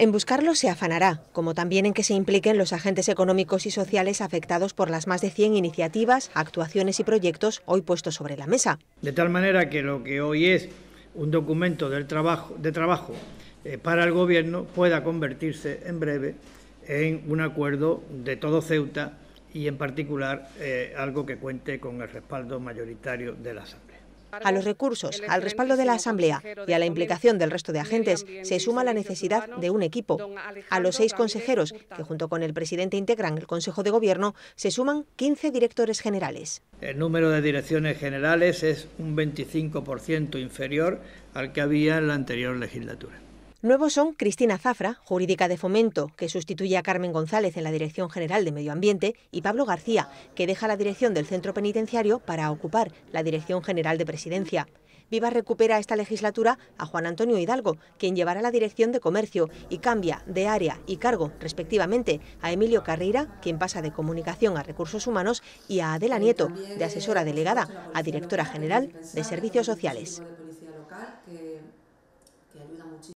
En buscarlo se afanará, como también en que se impliquen los agentes económicos y sociales afectados por las más de 100 iniciativas, actuaciones y proyectos hoy puestos sobre la mesa. De tal manera que lo que hoy es un documento trabajo, de trabajo eh, para el Gobierno pueda convertirse en breve en un acuerdo de todo Ceuta y en particular eh, algo que cuente con el respaldo mayoritario de la Asamblea. A los recursos, al respaldo de la Asamblea y a la implicación del resto de agentes se suma la necesidad de un equipo. A los seis consejeros, que junto con el presidente integran el Consejo de Gobierno, se suman 15 directores generales. El número de direcciones generales es un 25% inferior al que había en la anterior legislatura. Nuevos son Cristina Zafra, jurídica de fomento, que sustituye a Carmen González en la Dirección General de Medio Ambiente, y Pablo García, que deja la dirección del centro penitenciario para ocupar la Dirección General de Presidencia. Viva recupera esta legislatura a Juan Antonio Hidalgo, quien llevará la dirección de comercio y cambia de área y cargo, respectivamente, a Emilio Carrera, quien pasa de comunicación a recursos humanos, y a Adela Nieto, de asesora delegada a directora general de servicios sociales.